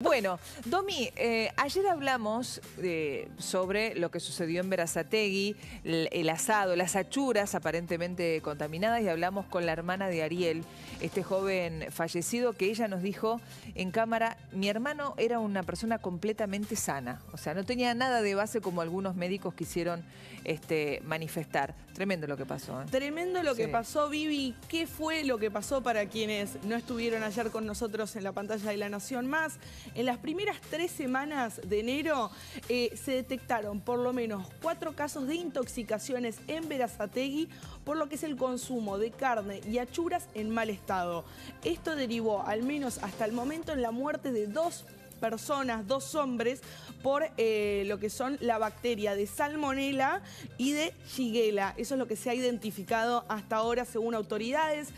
Bueno, Domi, eh, ayer hablamos eh, sobre lo que sucedió en Verazategui, el, asado, las achuras aparentemente contaminadas y hablamos con la hermana de Ariel, este joven fallecido, que ella nos dijo en cámara, mi hermano era una persona completamente sana, o sea, no tenía nada de base como algunos médicos quisieron este, manifestar. Tremendo lo que pasó. ¿eh? Tremendo lo que pasó, Vivi. ¿Qué fue lo que pasó para quienes no estuvieron ayer con nosotros en la pantalla de La Nación Más? En las primeras tres semanas de enero eh, se detectaron por lo menos cuatro casos de intoxicaciones en Verazategui por lo que es el consumo de carne y achuras en mal estado. Esto derivó, al menos hasta el momento, en la muerte de dos personas, dos hombres, por eh, lo que son la bacteria de salmonela y de shigella. Eso es lo que se ha identificado hasta ahora según autoridades.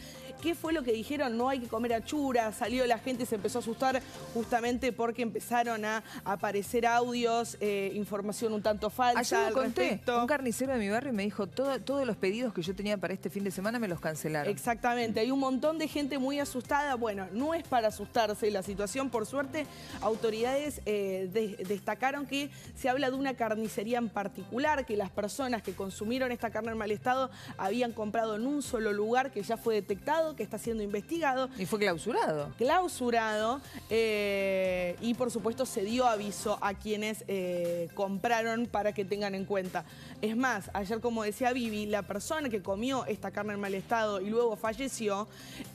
¿Qué fue lo que dijeron? No hay que comer achura, salió la gente, se empezó a asustar justamente porque empezaron a aparecer audios, eh, información un tanto falsa Allá al conté, Un carnicero de mi barrio me dijo, todos los pedidos que yo tenía para este fin de semana me los cancelaron. Exactamente, hay un montón de gente muy asustada. Bueno, no es para asustarse la situación, por suerte, autoridades eh, destacaron que se habla de una carnicería en particular, que las personas que consumieron esta carne en mal estado habían comprado en un solo lugar que ya fue detectado que está siendo investigado. Y fue clausurado. Clausurado. Eh, y por supuesto se dio aviso a quienes eh, compraron para que tengan en cuenta. Es más, ayer como decía Vivi, la persona que comió esta carne en mal estado y luego falleció,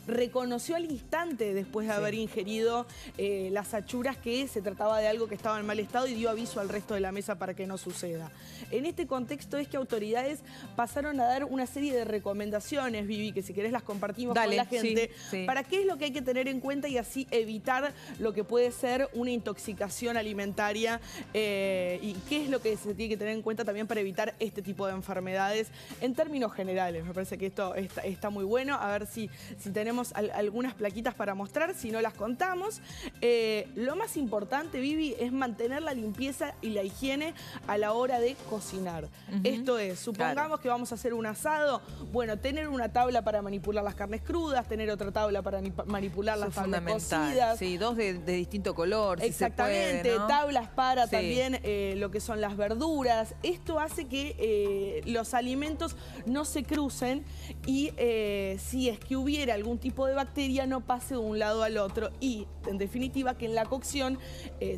reconoció al instante después de haber ingerido eh, las achuras que se trataba de algo que estaba en mal estado y dio aviso al resto de la mesa para que no suceda. En este contexto es que autoridades pasaron a dar una serie de recomendaciones, Vivi, que si querés las compartimos la gente, para qué es lo que hay que tener en cuenta y así evitar lo que puede ser una intoxicación alimentaria eh, y qué es lo que se tiene que tener en cuenta también para evitar este tipo de enfermedades en términos generales. Me parece que esto está, muy bueno. A ver si, tenemos algunas plaquitas para mostrar, si no las contamos. Eh, lo más importante, Vivi, es mantener la limpieza y la higiene a la hora de cocinar. Esto es, supongamos que vamos a hacer un asado, bueno, tener una tabla para manipular las carnes crudas, tener otra tabla para manipular las tablas Sí, dos de, distinto color. Exactamente, tablas para también eh, lo que son las verduras. Esto hace que eh, los alimentos no se crucen y eh, si es que hubiera algún tipo de bacteria no pase de un lado al otro y en definitiva que en la cocción,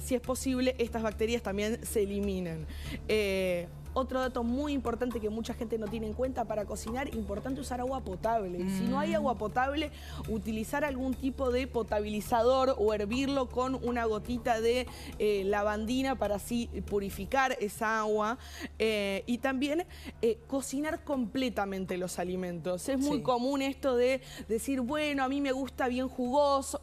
si es posible, estas bacterias también se eliminan. Otro dato muy importante que mucha gente no tiene en cuenta para cocinar, importante usar agua potable. Si no hay agua mm. potable, utilizar algún tipo de potabilizador o hervirlo con una gotita de eh, lavandina para así purificar esa agua. Eh, y también eh, cocinar completamente los alimentos. Es muy común esto de decir, bueno, a mí me gusta bien jugoso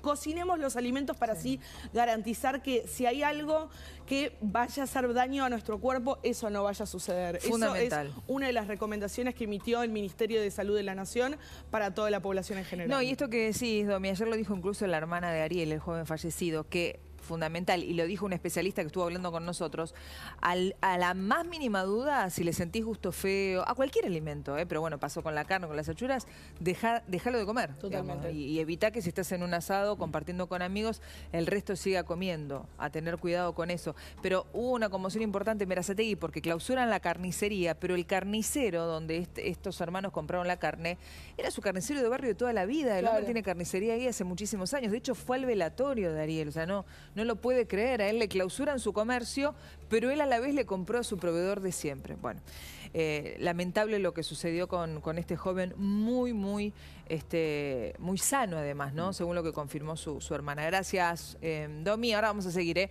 cocinemos los alimentos para así garantizar que si hay algo que vaya a hacer daño a nuestro cuerpo, eso no vaya a suceder. Fundamental. es una de las recomendaciones que emitió el Ministerio de Salud de la Nación para toda la población en general. No, y esto que decís, Domi, ayer lo dijo incluso la hermana de Ariel, el joven fallecido, que fundamental, y lo dijo un especialista que estuvo hablando con nosotros, a la más mínima duda, si le sentís gusto feo, a cualquier alimento, ¿eh? pero bueno, pasó con la carne, con las achuras, deja, déjalo de comer. Totalmente. y, evita que si estás en un asado compartiendo con amigos, el resto siga comiendo, a tener cuidado con eso. Pero hubo una conmoción importante en Merazategui porque clausuran la carnicería, pero el carnicero donde estos hermanos compraron la carne, era su carnicero de barrio de toda la vida. El hombre tiene carnicería ahí hace muchísimos años. De hecho, fue al velatorio de Ariel, o sea, no, no lo puede creer, a él le clausuran su comercio, pero él a la vez le compró a su proveedor de siempre. Bueno, eh, lamentable lo que sucedió con, este joven, muy, muy, este, muy sano además, ¿no? Mm. Según lo que confirmó su, hermana. Gracias, eh, Domi. Ahora vamos a seguir, ¿eh?